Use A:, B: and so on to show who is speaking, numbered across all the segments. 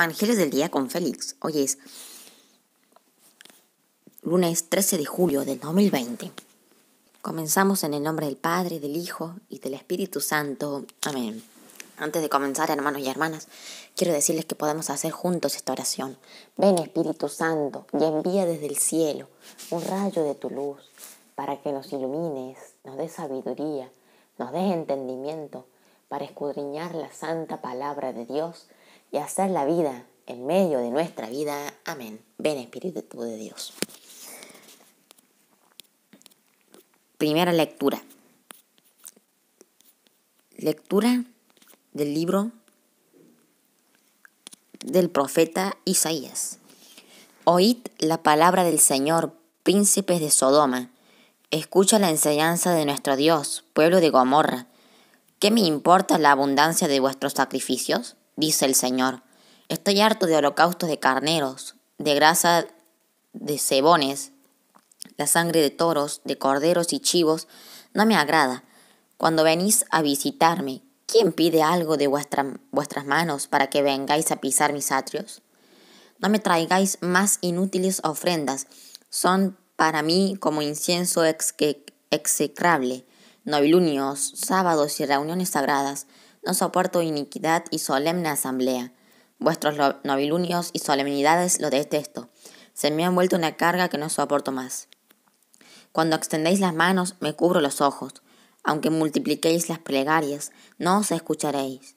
A: Evangelios del Día con Félix. Hoy es lunes 13 de julio del 2020. Comenzamos en el nombre del Padre, del Hijo y del Espíritu Santo. Amén. Antes de comenzar, hermanos y hermanas, quiero decirles que podemos hacer juntos esta oración. Ven Espíritu Santo y envía desde el cielo un rayo de tu luz para que nos ilumines, nos des sabiduría, nos des entendimiento para escudriñar la santa palabra de Dios y hacer la vida en medio de nuestra vida. Amén. Ven Espíritu de Dios. Primera lectura. Lectura del libro del profeta Isaías. Oíd la palabra del Señor, príncipes de Sodoma. Escucha la enseñanza de nuestro Dios, pueblo de Gomorra. ¿Qué me importa la abundancia de vuestros sacrificios? dice el Señor. Estoy harto de holocaustos de carneros, de grasa de cebones, la sangre de toros, de corderos y chivos, no me agrada. Cuando venís a visitarme, ¿quién pide algo de vuestras manos para que vengáis a pisar mis atrios? No me traigáis más inútiles ofrendas, son para mí como incienso execrable, novilunios, sábados y reuniones sagradas, no soporto iniquidad y solemne asamblea. Vuestros nobilunios y solemnidades lo detesto. Se me ha vuelto una carga que no soporto más. Cuando extendéis las manos, me cubro los ojos. Aunque multipliquéis las plegarias, no os escucharéis.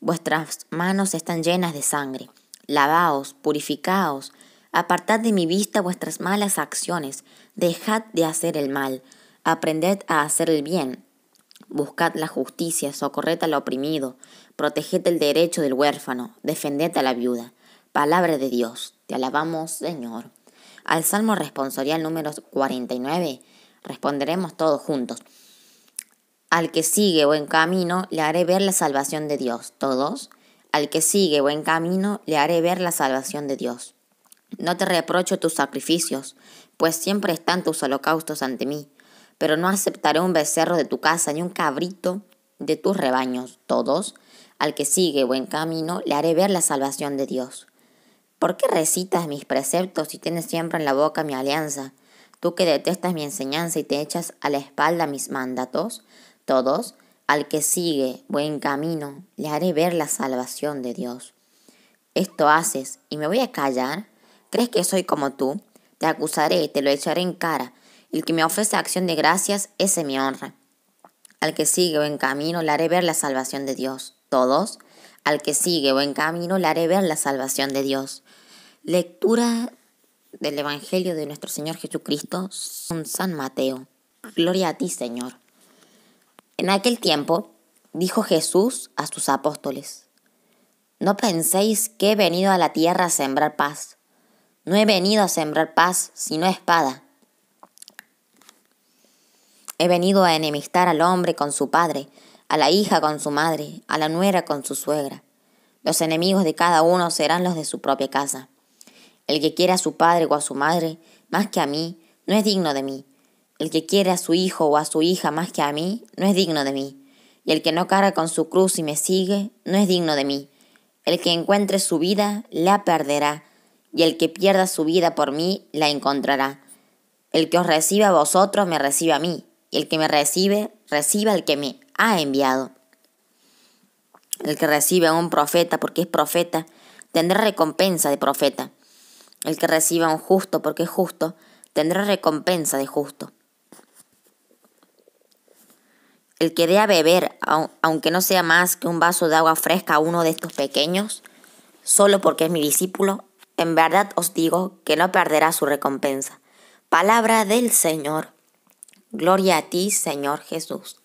A: Vuestras manos están llenas de sangre. Lavaos, purificaos, apartad de mi vista vuestras malas acciones, dejad de hacer el mal, aprended a hacer el bien, Buscad la justicia, socorred al oprimido, proteged el derecho del huérfano, defended a la viuda. Palabra de Dios, te alabamos, Señor. Al Salmo responsorial número 49 responderemos todos juntos. Al que sigue buen camino, le haré ver la salvación de Dios. Todos. Al que sigue buen camino, le haré ver la salvación de Dios. No te reprocho tus sacrificios, pues siempre están tus holocaustos ante mí pero no aceptaré un becerro de tu casa ni un cabrito de tus rebaños. Todos, al que sigue buen camino, le haré ver la salvación de Dios. ¿Por qué recitas mis preceptos y tienes siempre en la boca mi alianza? Tú que detestas mi enseñanza y te echas a la espalda mis mandatos. Todos, al que sigue buen camino, le haré ver la salvación de Dios. Esto haces y me voy a callar. ¿Crees que soy como tú? Te acusaré, te lo echaré en cara el que me ofrece acción de gracias, ese me honra. Al que sigue buen camino, le haré ver la salvación de Dios. Todos, al que sigue buen camino, le haré ver la salvación de Dios. Lectura del Evangelio de nuestro Señor Jesucristo, San Mateo. Gloria a ti, Señor. En aquel tiempo, dijo Jesús a sus apóstoles, No penséis que he venido a la tierra a sembrar paz. No he venido a sembrar paz, sino espada. He venido a enemistar al hombre con su padre, a la hija con su madre, a la nuera con su suegra. Los enemigos de cada uno serán los de su propia casa. El que quiera a su padre o a su madre más que a mí, no es digno de mí. El que quiere a su hijo o a su hija más que a mí, no es digno de mí. Y el que no cara con su cruz y me sigue, no es digno de mí. El que encuentre su vida, la perderá. Y el que pierda su vida por mí, la encontrará. El que os reciba a vosotros, me recibe a mí y el que me recibe, reciba al que me ha enviado. El que recibe a un profeta porque es profeta, tendrá recompensa de profeta. El que reciba a un justo porque es justo, tendrá recompensa de justo. El que dé a beber, aunque no sea más que un vaso de agua fresca a uno de estos pequeños, solo porque es mi discípulo, en verdad os digo que no perderá su recompensa. Palabra del Señor. Gloria a ti, Señor Jesús.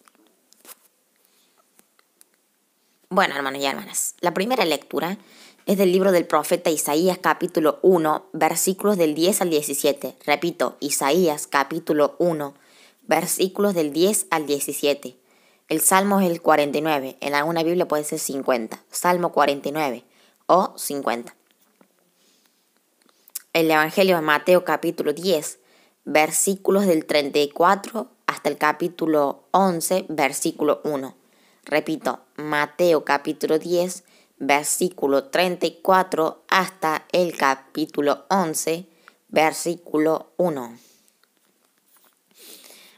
A: Bueno, hermanos y hermanas, la primera lectura es del libro del profeta Isaías capítulo 1, versículos del 10 al 17. Repito, Isaías capítulo 1, versículos del 10 al 17. El Salmo es el 49, en alguna Biblia puede ser 50, Salmo 49 o 50. El Evangelio de Mateo capítulo 10, versículos del 34 hasta el capítulo 11, versículo 1. Repito, Mateo capítulo 10, versículo 34 hasta el capítulo 11, versículo 1.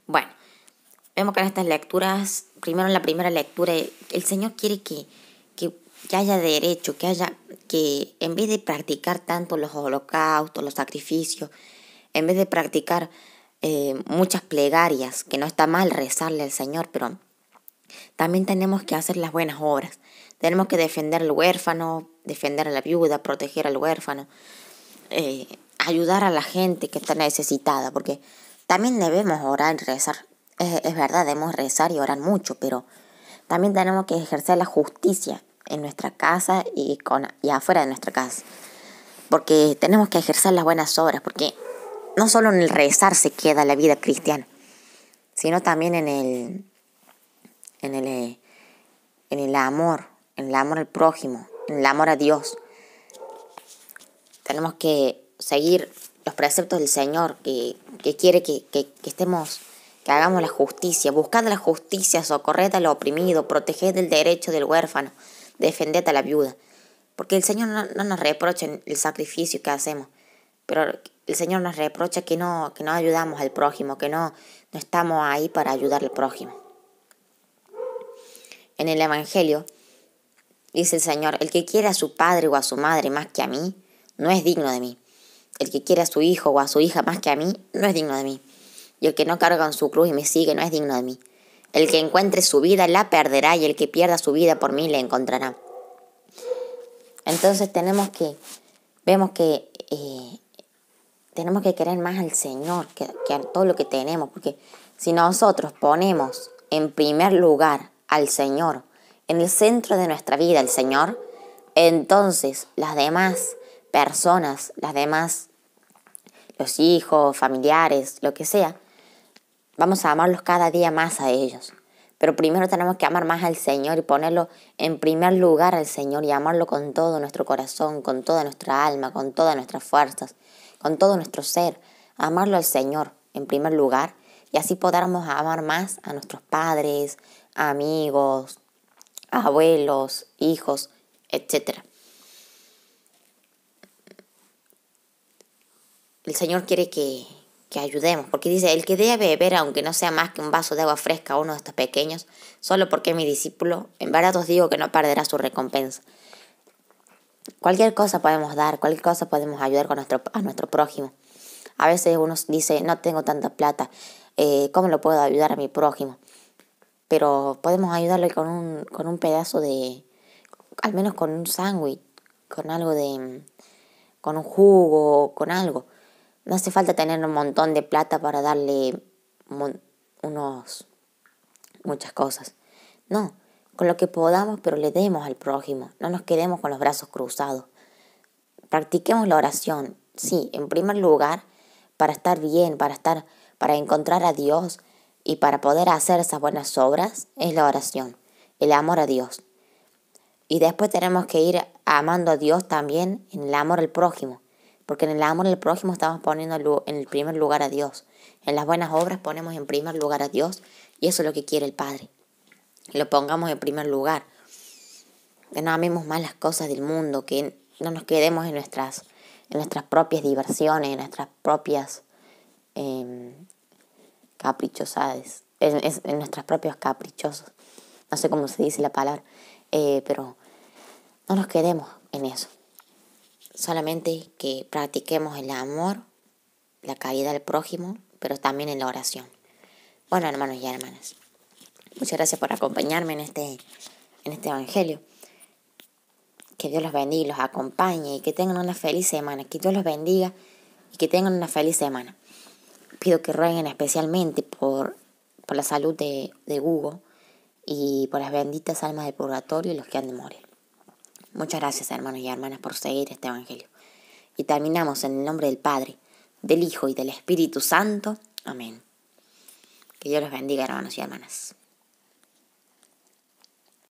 A: Bueno, vemos que en estas lecturas, primero en la primera lectura, el Señor quiere que, que, haya derecho, que haya, que en vez de practicar tanto los holocaustos, los sacrificios, en vez de practicar eh, muchas plegarias, que no está mal rezarle al Señor, pero también tenemos que hacer las buenas obras. Tenemos que defender al huérfano, defender a la viuda, proteger al huérfano, eh, ayudar a la gente que está necesitada, porque también debemos orar y rezar. Es, verdad, debemos rezar y orar mucho, pero también tenemos que ejercer la justicia en nuestra casa y, con, y afuera de nuestra casa. Porque tenemos que ejercer las buenas obras, porque no solo en el rezar se queda la vida cristiana, sino también en el, en el, eh, en el amor, en el amor al prójimo, en el amor a Dios. Tenemos que seguir los preceptos del Señor que, quiere que, que, estemos, que hagamos la justicia. Buscad la justicia, socorred al oprimido, proteged el derecho del huérfano, defended a la viuda. Porque el Señor no, nos reprocha el sacrificio que hacemos, pero el Señor nos reprocha que no, que no ayudamos al prójimo, que no, no estamos ahí para ayudar al prójimo. En el Evangelio dice el Señor, el que quiera a su padre o a su madre más que a mí, no es digno de mí. El que quiera a su hijo o a su hija más que a mí, no es digno de mí. Y el que no carga en su cruz y me sigue, no es digno de mí. El que encuentre su vida la perderá y el que pierda su vida por mí la encontrará. Entonces tenemos que, vemos que eh, tenemos que querer más al Señor que, a todo lo que tenemos, porque si nosotros ponemos en primer lugar al Señor, en el centro de nuestra vida el Señor, entonces las demás personas, las demás, los hijos, familiares, lo que sea, vamos a amarlos cada día más a ellos. Pero primero tenemos que amar más al Señor y ponerlo en primer lugar al Señor y amarlo con todo nuestro corazón, con toda nuestra alma, con todas nuestras fuerzas con todo nuestro ser, amarlo al Señor en primer lugar y así podamos amar más a nuestros padres, amigos, abuelos, hijos, etc. El Señor quiere que, ayudemos, porque dice, el que dé debe beber, aunque no sea más que un vaso de agua fresca a uno de estos pequeños, solo porque es mi discípulo, en verdad os digo que no perderá su recompensa. Cualquier cosa podemos dar, cualquier cosa podemos ayudar con nuestro, a nuestro prójimo. A veces uno dice, no tengo tanta plata, eh, ¿cómo lo puedo ayudar a mi prójimo? Pero podemos ayudarle con un, con un pedazo de, al menos con un sándwich, con algo de, con un jugo, con algo. No hace falta tener un montón de plata para darle unos, muchas cosas. No, con lo que podamos, pero le demos al prójimo, no nos quedemos con los brazos cruzados. Practiquemos la oración, sí, en primer lugar, para estar bien, para estar, para encontrar a Dios y para poder hacer esas buenas obras, es la oración, el amor a Dios. Y después tenemos que ir amando a Dios también en el amor al prójimo, porque en el amor al prójimo estamos poniendo en el primer lugar a Dios. En las buenas obras ponemos en primer lugar a Dios y eso es lo que quiere el Padre lo pongamos en primer lugar. Que no amemos más las cosas del mundo, que no nos quedemos en nuestras, en nuestras propias diversiones, en nuestras propias em, caprichosades, en, nuestras propias caprichosos. No sé cómo se dice la palabra, eh, pero no nos quedemos en eso. Solamente que practiquemos el amor, la caridad al prójimo, pero también en la oración. Bueno, hermanos y hermanas. Muchas gracias por acompañarme en este, en este Evangelio. Que Dios los bendiga y los acompañe y que tengan una feliz semana. Que Dios los bendiga y que tengan una feliz semana. Pido que rueguen especialmente por, por la salud de, de Hugo y por las benditas almas del purgatorio y los que han de morir. Muchas gracias hermanos y hermanas por seguir este Evangelio. Y terminamos en el nombre del Padre, del Hijo y del Espíritu Santo. Amén. Que Dios los bendiga hermanos y hermanas.